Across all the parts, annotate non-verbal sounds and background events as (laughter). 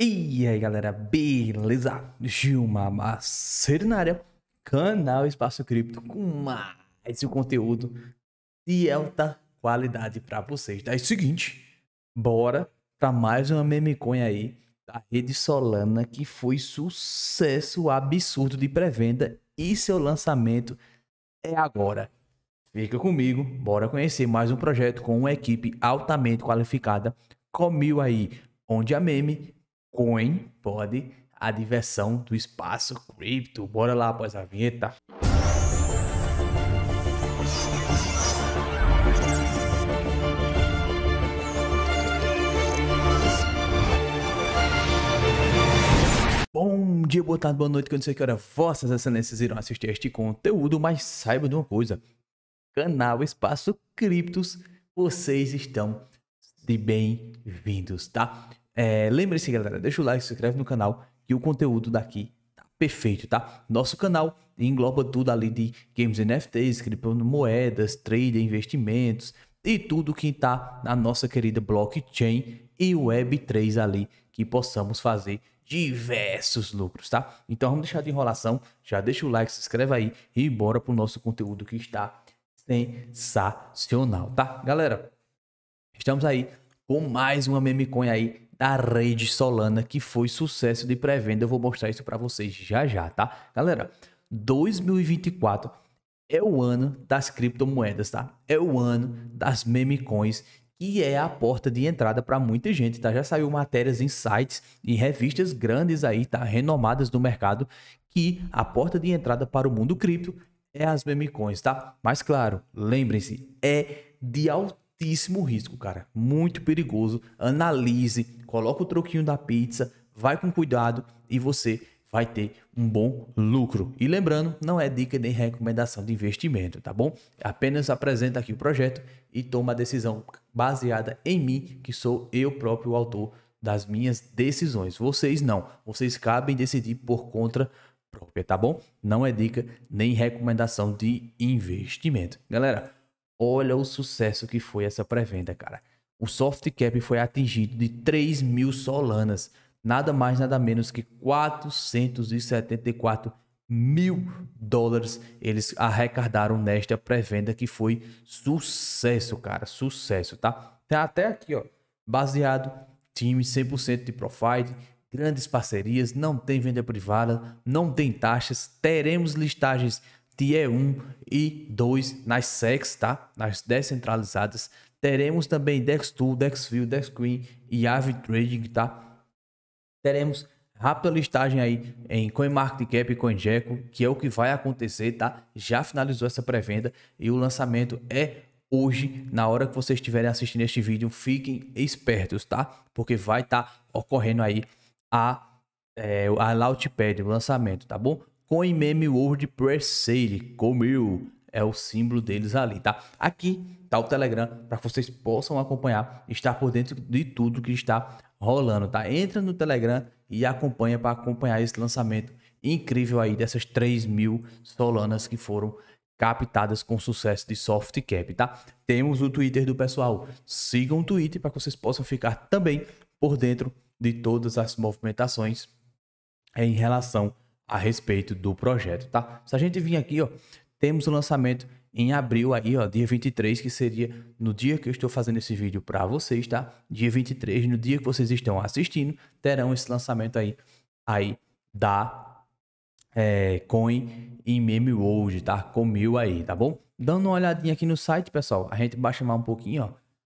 E aí galera, beleza? Gilma Macedo na área, canal Espaço Cripto com mais um conteúdo de alta qualidade para vocês. Daí tá? é seguinte, bora para mais uma memecoin aí da rede Solana que foi sucesso absurdo de pré-venda e seu lançamento é agora. Fica comigo, bora conhecer mais um projeto com uma equipe altamente qualificada. Comiu aí, onde a meme Coin pode a diversão do espaço cripto. Bora lá após a vinheta. Bom dia, boa tarde, boa noite, que eu não sei que hora vossas excelências irão assistir este conteúdo, mas saiba de uma coisa, canal Espaço Criptos, vocês estão de bem-vindos, tá? É, Lembre-se, galera, deixa o like, se inscreve no canal que o conteúdo daqui tá perfeito, tá? Nosso canal engloba tudo ali de games NFTs, criptomoedas, trade, investimentos e tudo que tá na nossa querida blockchain e Web3 ali que possamos fazer diversos lucros, tá? Então vamos deixar de enrolação, já deixa o like, se inscreve aí e bora pro nosso conteúdo que está sensacional, tá? Galera, estamos aí com mais uma meme coin aí da rede Solana, que foi sucesso de pré-venda. Eu vou mostrar isso para vocês já já, tá? Galera, 2024 é o ano das criptomoedas, tá? É o ano das meme coins que é a porta de entrada para muita gente, tá? Já saiu matérias em sites e revistas grandes aí, tá? Renomadas do mercado, que a porta de entrada para o mundo cripto é as meme coins, tá? Mas claro, lembrem-se, é de altíssimo altíssimo risco, cara. Muito perigoso. Analise, coloca o troquinho da pizza, vai com cuidado e você vai ter um bom lucro. E lembrando, não é dica nem recomendação de investimento, tá bom? Apenas apresenta aqui o projeto e toma a decisão baseada em mim, que sou eu próprio o autor das minhas decisões. Vocês não. Vocês cabem decidir por conta própria, tá bom? Não é dica nem recomendação de investimento. Galera, Olha o sucesso que foi essa pré-venda, cara. O soft cap foi atingido de 3 mil solanas, nada mais nada menos que 474 mil dólares eles arrecadaram nesta pré-venda que foi sucesso, cara, sucesso, tá? tá até aqui, ó, baseado time 100% de profile, grandes parcerias, não tem venda privada, não tem taxas, teremos listagens TIE 1 e 2 nas SECs, tá? Nas descentralizadas. Teremos também DEX2, DEXView, DEXCreen e Avid Trading, tá? Teremos rápida listagem aí em CoinMarketCap e CoinGecko, que é o que vai acontecer, tá? Já finalizou essa pré-venda e o lançamento é hoje, na hora que vocês estiverem assistindo este vídeo, fiquem espertos, tá? Porque vai estar tá ocorrendo aí a, é, a Launchpad, o lançamento, tá bom? Meme World Prayer Sale, Comil, é o símbolo deles ali, tá? Aqui tá o Telegram para que vocês possam acompanhar, estar por dentro de tudo que está rolando, tá? Entra no Telegram e acompanha para acompanhar esse lançamento incrível aí dessas 3 mil solanas que foram captadas com sucesso de soft cap, tá? Temos o Twitter do pessoal. Sigam o Twitter para que vocês possam ficar também por dentro de todas as movimentações em relação a a respeito do projeto, tá? Se a gente vir aqui, ó, temos o lançamento em abril aí, ó, dia 23, que seria no dia que eu estou fazendo esse vídeo para vocês, tá? Dia 23, no dia que vocês estão assistindo, terão esse lançamento aí, aí da é, Coin em Meme World, tá? Com mil aí, tá bom? Dando uma olhadinha aqui no site, pessoal, a gente vai chamar um pouquinho, ó.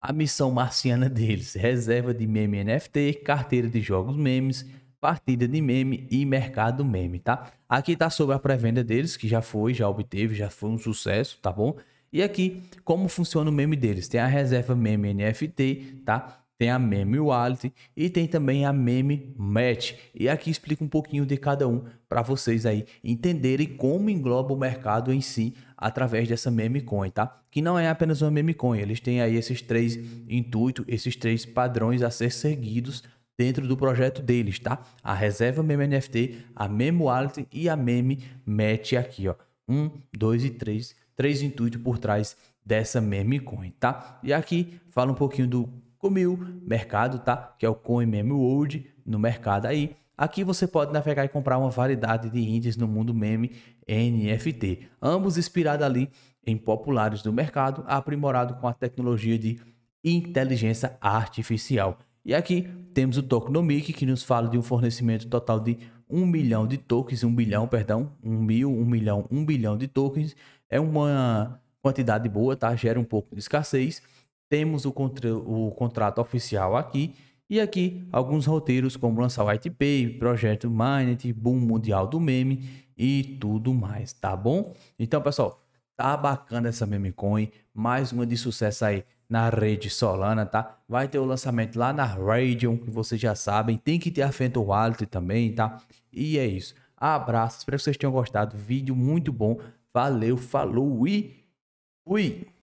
A missão marciana (laughs) deles, reserva de meme NFT, carteira de jogos memes, partida de meme e mercado meme, tá? Aqui tá sobre a pré-venda deles, que já foi, já obteve, já foi um sucesso, tá bom? E aqui, como funciona o meme deles? Tem a reserva meme NFT, tá? Tem a meme wallet e tem também a meme match. E aqui explica um pouquinho de cada um para vocês aí entenderem como engloba o mercado em si através dessa meme coin, tá? Que não é apenas uma meme coin, eles têm aí esses três intuitos, esses três padrões a ser seguidos dentro do projeto deles, tá? A reserva Meme NFT, a Meme Wallet e a Meme Match aqui, ó. Um, dois e três. Três intuitos por trás dessa meme coin, tá? E aqui fala um pouquinho do Comil Mercado, tá? Que é o Coin Meme World no mercado aí. Aqui você pode navegar e comprar uma variedade de índices no mundo meme NFT, ambos inspirados ali em populares do mercado, aprimorado com a tecnologia de inteligência artificial. E aqui temos o tokenomic que nos fala de um fornecimento total de 1 milhão de tokens, 1 bilhão, perdão, 1 mil, 1 milhão, 1 bilhão de tokens. É uma quantidade boa, tá? Gera um pouco de escassez. Temos o, contra o contrato oficial aqui. E aqui alguns roteiros como lançar White Pay, Projeto Minet, Boom Mundial do Meme e tudo mais, tá bom? Então, pessoal, Tá bacana essa meme coin, mais uma de sucesso aí na rede Solana, tá? Vai ter o lançamento lá na Radium, que vocês já sabem. Tem que ter a Fento Wallet também, tá? E é isso. Abraços, espero que vocês tenham gostado. Vídeo muito bom. Valeu, falou e fui!